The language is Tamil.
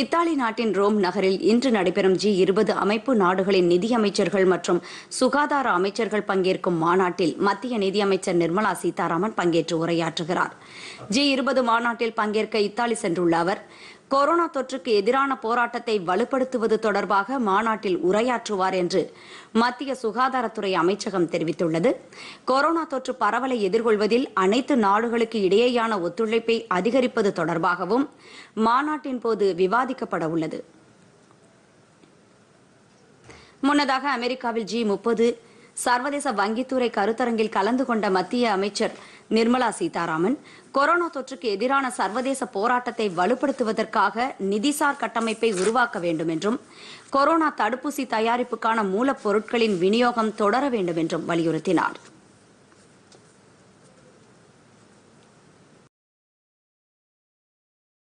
இத்தாலி நாட்டின் ரோம் நகரில் இன்று நடைபெறும் ஜி இருபது அமைப்பு நாடுகளின் நிதியமைச்சர்கள் மற்றும் சுகாதார அமைச்சர்கள் பங்கேற்கும் மாநாட்டில் மத்திய நிதியமைச்சர் நிர்மலா சீதாராமன் பங்கேற்று உரையாற்றுகிறார் ஜி இருபது மாநாட்டில் பங்கேற்க இத்தாலி சென்றுள்ள அவர் கொரோனா தொற்றுக்கு எதிரான போராட்டத்தை வலுப்படுத்துவது தொடர்பாக மாநாட்டில் உரையாற்றுவார் என்று மத்திய சுகாதாரத்துறை அமைச்சகம் தெரிவித்துள்ளது கொரோனா தொற்று பரவலை எதிர்கொள்வதில் அனைத்து நாடுகளுக்கு இடையேயான ஒத்துழைப்பை அதிகரிப்பது தொடர்பாகவும் மாநாட்டின் போது விவாதிக்கப்பட உள்ளது முன்னதாக அமெரிக்காவில் ஜி முப்பது சர்வதேச வங்கித்துறை கருத்தரங்கில் கலந்து கொண்ட மத்திய அமைச்சர் நிர்மலா சீதாராமன் கொரோனா தொற்றுக்கு எதிரான சர்வதேச போராட்டத்தை வலுப்படுத்துவதற்காக நிதிசார் கட்டமைப்பை உருவாக்க வேண்டும் என்றும் கொரோனா தடுப்பூசி தயாரிப்புக்கான மூலப்பொருட்களின் விநியோகம் தொடர வேண்டும் என்றும் வலியுறுத்தினாா்